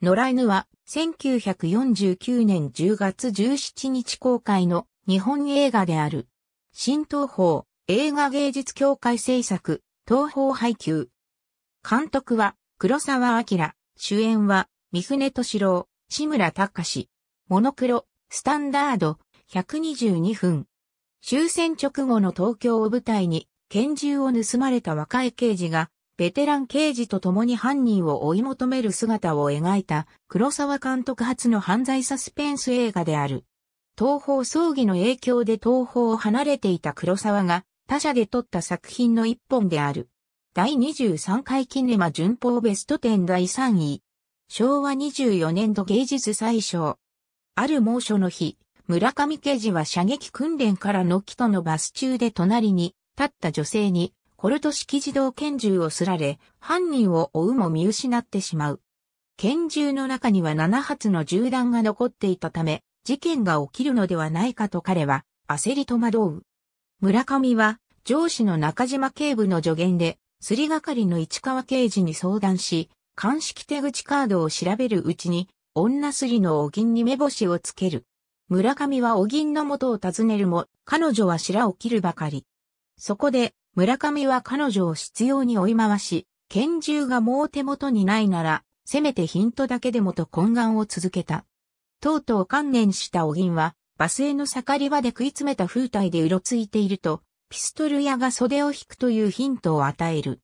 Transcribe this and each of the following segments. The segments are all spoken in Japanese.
野良犬は1949年10月17日公開の日本映画である。新東宝映画芸術協会制作東宝配給。監督は黒沢明、主演は三船敏郎、志村隆。モノクロ、スタンダード、122分。終戦直後の東京を舞台に拳銃を盗まれた若い刑事がベテラン刑事と共に犯人を追い求める姿を描いた黒沢監督初の犯罪サスペンス映画である。東方葬儀の影響で東方を離れていた黒沢が他社で撮った作品の一本である。第23回キネマ順法ベスト10第3位。昭和24年度芸術最小。ある猛暑の日、村上刑事は射撃訓練からの木とのバス中で隣に立った女性にコルト式自動拳銃をすられ、犯人を追うも見失ってしまう。拳銃の中には7発の銃弾が残っていたため、事件が起きるのではないかと彼は焦り戸惑う。村上は上司の中島警部の助言で、すりがかりの市川刑事に相談し、鑑識手口カードを調べるうちに、女すりのお銀に目星をつける。村上はお銀の元を訪ねるも、彼女は白を切るばかり。そこで、村上は彼女を執拗に追い回し、拳銃がもう手元にないなら、せめてヒントだけでもと懇願を続けた。とうとう観念したお銀は、バスへの盛り場で食い詰めた風体でうろついていると、ピストル屋が袖を引くというヒントを与える。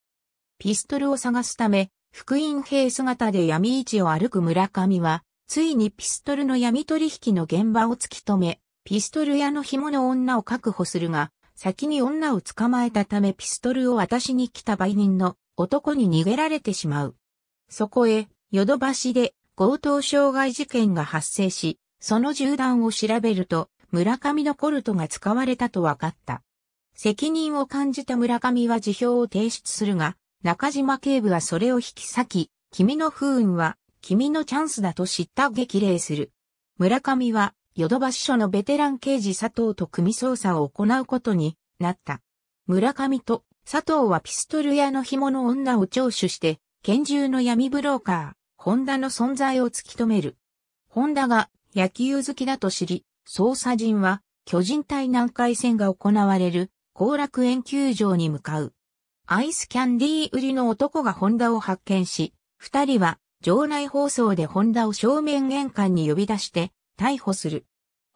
ピストルを探すため、福音兵姿で闇市を歩く村上は、ついにピストルの闇取引の現場を突き止め、ピストル屋の紐の女を確保するが、先に女を捕まえたためピストルを渡しに来た売人の男に逃げられてしまう。そこへ、ヨドバシで強盗傷害事件が発生し、その銃弾を調べると、村上のコルトが使われたと分かった。責任を感じた村上は辞表を提出するが、中島警部はそれを引き裂き、君の不運は、君のチャンスだと知った激励する。村上は、ヨドバシ署のベテラン刑事佐藤と組捜査を行うことになった。村上と佐藤はピストル屋の紐の女を聴取して、拳銃の闇ブローカー、ホンダの存在を突き止める。ホンダが野球好きだと知り、捜査陣は巨人対南海戦が行われる後楽園球場に向かう。アイスキャンディー売りの男がホンダを発見し、二人は場内放送でホンダを正面玄関に呼び出して、逮捕する。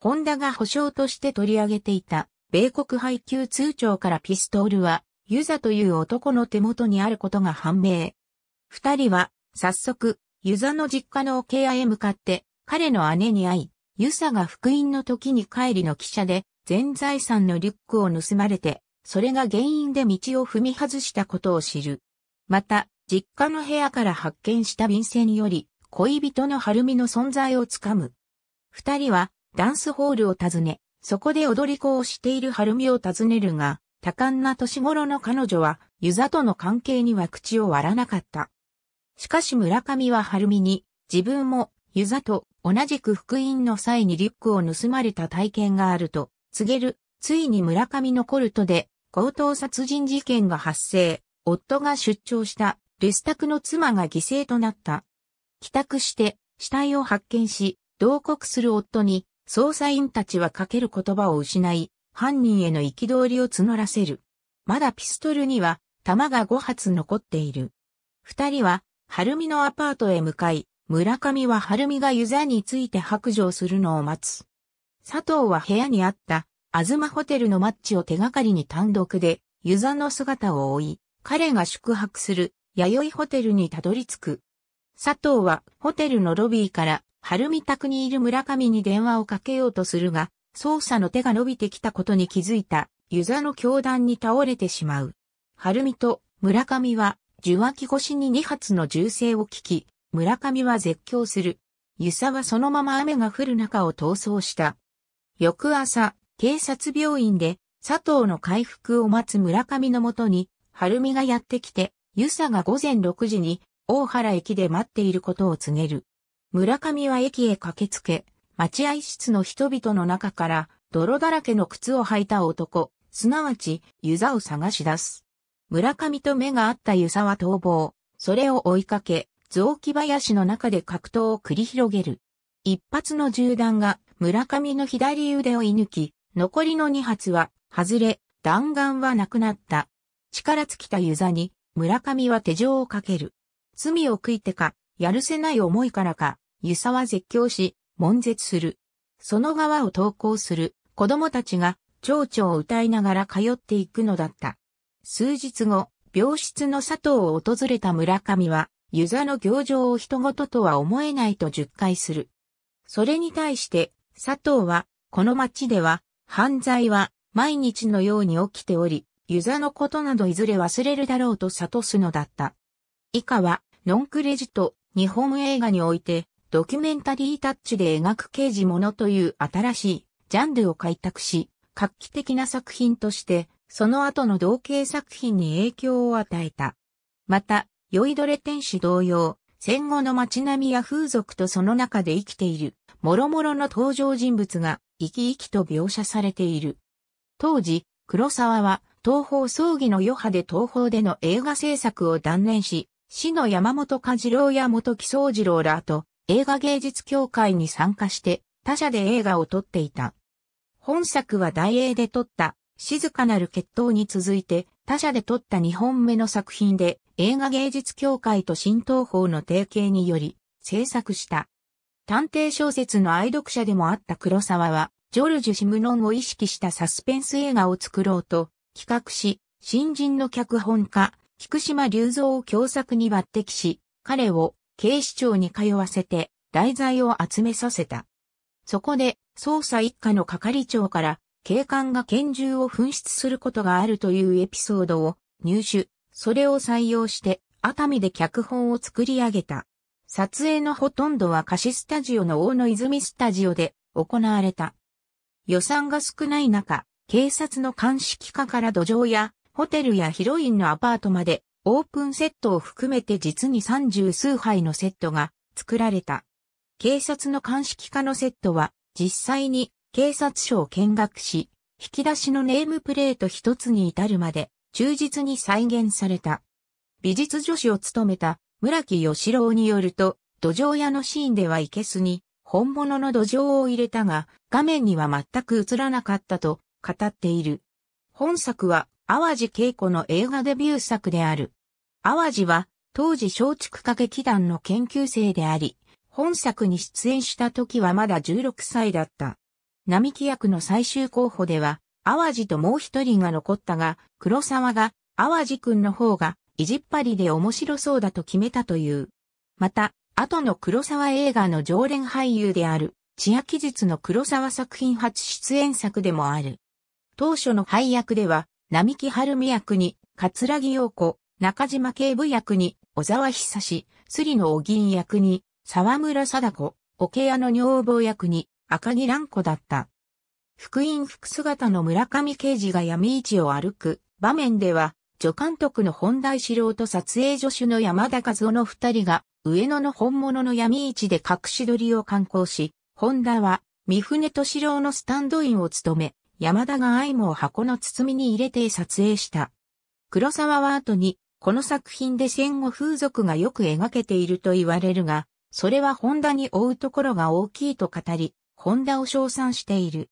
ホンダが保証として取り上げていた、米国配給通帳からピストールは、ユザという男の手元にあることが判明。二人は、早速、ユザの実家の部屋へ向かって、彼の姉に会い、ユザが福音の時に帰りの汽車で、全財産のリュックを盗まれて、それが原因で道を踏み外したことを知る。また、実家の部屋から発見した便箋より、恋人の晴海の存在をつかむ。二人はダンスホールを訪ね、そこで踊り子をしている春美を訪ねるが、多感な年頃の彼女は、ユザとの関係には口を割らなかった。しかし村上は春美に、自分もユザと同じく福音の際にリュックを盗まれた体験があると告げる。ついに村上のコルトで強盗殺人事件が発生。夫が出張した留守宅の妻が犠牲となった。帰宅して死体を発見し、同国する夫に、捜査員たちはかける言葉を失い、犯人への憤りを募らせる。まだピストルには、弾が5発残っている。二人は、晴美のアパートへ向かい、村上は晴美が湯座について白状するのを待つ。佐藤は部屋にあった、あずまホテルのマッチを手がかりに単独で、湯座の姿を追い、彼が宿泊する、弥生ホテルにたどり着く。佐藤はホテルのロビーから、晴美宅にいる村上に電話をかけようとするが、捜査の手が伸びてきたことに気づいた、ユザの凶弾に倒れてしまう。晴美と村上は、受話器越しに2発の銃声を聞き、村上は絶叫する。ユ佐はそのまま雨が降る中を逃走した。翌朝、警察病院で、佐藤の回復を待つ村上のもとに、晴美がやってきて、ユ佐が午前6時に大原駅で待っていることを告げる。村上は駅へ駆けつけ、待合室の人々の中から泥だらけの靴を履いた男、すなわち湯沢を探し出す。村上と目が合ったユザは逃亡、それを追いかけ、雑木林の中で格闘を繰り広げる。一発の銃弾が村上の左腕を射抜き、残りの二発は外れ、弾丸はなくなった。力尽きた湯沢に村上は手錠をかける。罪を悔いてか、やるせない思いからか、遊佐は絶叫し、悶絶する。その側を投稿する子供たちが蝶々を歌いながら通っていくのだった。数日後、病室の佐藤を訪れた村上は、ユザの行情を人事とは思えないと述回する。それに対して、佐藤は、この町では、犯罪は毎日のように起きており、ユザのことなどいずれ忘れるだろうと諭すのだった。以下は、ノンクレジット、日本映画において、ドキュメンタリータッチで描く刑事ものという新しいジャンルを開拓し、画期的な作品として、その後の同型作品に影響を与えた。また、酔いどれ天使同様、戦後の街並みや風俗とその中で生きている、諸々の登場人物が生き生きと描写されている。当時、黒沢は東方葬儀の余波で東方での映画制作を断念し、市の山本和次郎や元木宗次郎らと映画芸術協会に参加して他社で映画を撮っていた。本作は大映で撮った静かなる決闘に続いて他社で撮った2本目の作品で映画芸術協会と新東宝の提携により制作した。探偵小説の愛読者でもあった黒沢はジョルジュ・シムノンを意識したサスペンス映画を作ろうと企画し、新人の脚本家、菊島隆三を共作に抜擢し、彼を警視庁に通わせて題材を集めさせた。そこで捜査一課の係長から警官が拳銃を紛失することがあるというエピソードを入手、それを採用して熱海で脚本を作り上げた。撮影のほとんどは貸しスタジオの大野泉スタジオで行われた。予算が少ない中、警察の鑑識課から土壌やホテルやヒロインのアパートまで、オープンセットを含めて実に三十数杯のセットが作られた。警察の鑑識課のセットは、実際に警察署を見学し、引き出しのネームプレート一つに至るまで、忠実に再現された。美術女子を務めた村木義郎によると、土壌屋のシーンではイケスに本物の土壌を入れたが、画面には全く映らなかったと語っている。本作は淡路恵子の映画デビュー作である。淡路は、当時松竹歌劇団の研究生であり、本作に出演した時はまだ16歳だった。並木役の最終候補では、淡路ともう一人が残ったが、黒沢が、淡路くんの方が、いじっぱりで面白そうだと決めたという。また、後の黒沢映画の常連俳優である、千秋術の黒沢作品初出演作でもある。当初の配役では、並木晴美役に、桂木陽子、中島警部役に、小沢久志、杉野お銀役に、沢村貞子、桶屋の女房役に、赤木蘭子だった。福音服姿の村上刑事が闇市を歩く場面では、助監督の本大志郎と撮影助手の山田和夫の二人が、上野の本物の闇市で隠し撮りを観光し、本田は、三船敏郎のスタンドインを務め、山田がアイムを箱の包みに入れて撮影した。黒沢は後に、この作品で戦後風俗がよく描けていると言われるが、それはホンダに追うところが大きいと語り、ホンダを称賛している。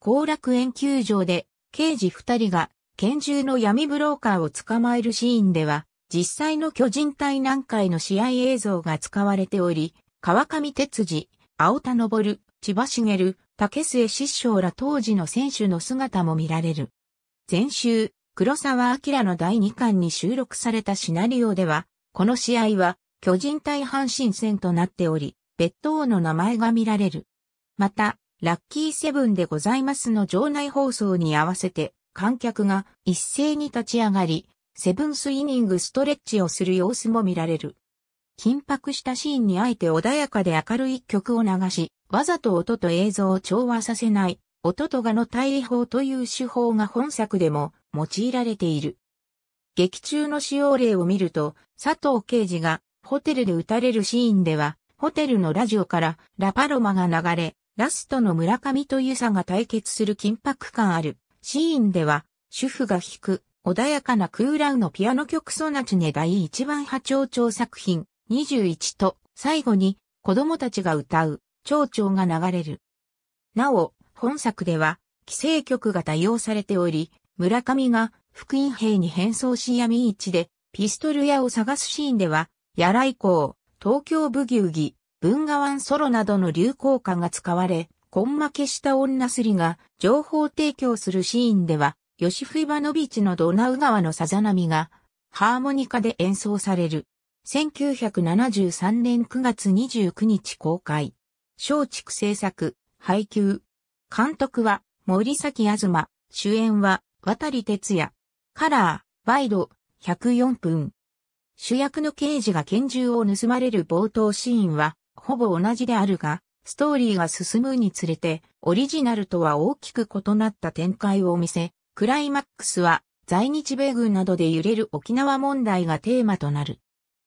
後楽園球場で、刑事二人が拳銃の闇ブローカーを捕まえるシーンでは、実際の巨人対南海の試合映像が使われており、川上哲司、青田昇、千葉茂、竹末師匠ら当時の選手の姿も見られる。前週、黒沢明の第2巻に収録されたシナリオでは、この試合は巨人対阪神戦となっており、別当の名前が見られる。また、ラッキーセブンでございますの場内放送に合わせて、観客が一斉に立ち上がり、セブンスイニングストレッチをする様子も見られる。緊迫したシーンにあえて穏やかで明るい曲を流し、わざと音と映像を調和させない、音と画の対比法という手法が本作でも用いられている。劇中の使用例を見ると、佐藤刑事がホテルで撃たれるシーンでは、ホテルのラジオからラパロマが流れ、ラストの村上とユサが対決する緊迫感あるシーンでは、主婦が弾く穏やかなクーラウのピアノ曲ソナチネ第一番波長調作品21と最後に子供たちが歌う蝶々が流れる。なお、本作では、規制曲が多用されており、村上が福音兵に変装し闇市でピストル屋を探すシーンでは、やらいこ東京ブギウギ、文画湾ソロなどの流行歌が使われ、ン負けした女すりが情報提供するシーンでは、ヨシフイバノビチのドナウ川のさざ波がハーモニカで演奏される。1973年9月29日公開。松竹製作、配給。監督は森崎東、主演は渡哲也。カラー、ワイド、104分。主役の刑事が拳銃を盗まれる冒頭シーンは、ほぼ同じであるが、ストーリーが進むにつれて、オリジナルとは大きく異なった展開を見せ、クライマックスは、在日米軍などで揺れる沖縄問題がテーマとなる。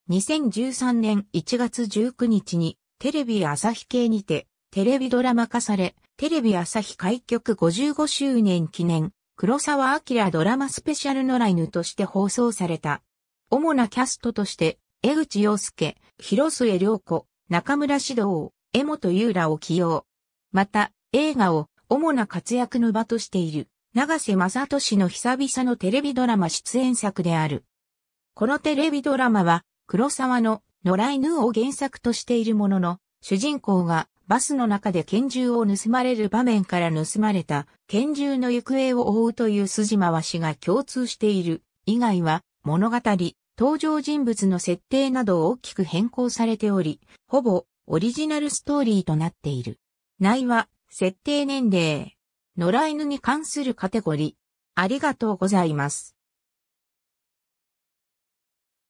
2013年1月19日に、テレビ朝日系にて、テレビドラマ化され、テレビ朝日開局55周年記念、黒沢明ドラマスペシャルのライヌとして放送された。主なキャストとして、江口洋介、広末涼子、中村指導、江本優らを起用。また、映画を主な活躍の場としている、長瀬正俊の久々のテレビドラマ出演作である。このテレビドラマは、黒沢の野良犬を原作としているものの、主人公がバスの中で拳銃を盗まれる場面から盗まれた拳銃の行方を追うという筋回しが共通している以外は物語、登場人物の設定などを大きく変更されており、ほぼオリジナルストーリーとなっている。内は設定年齢。野良犬に関するカテゴリー。ありがとうございます。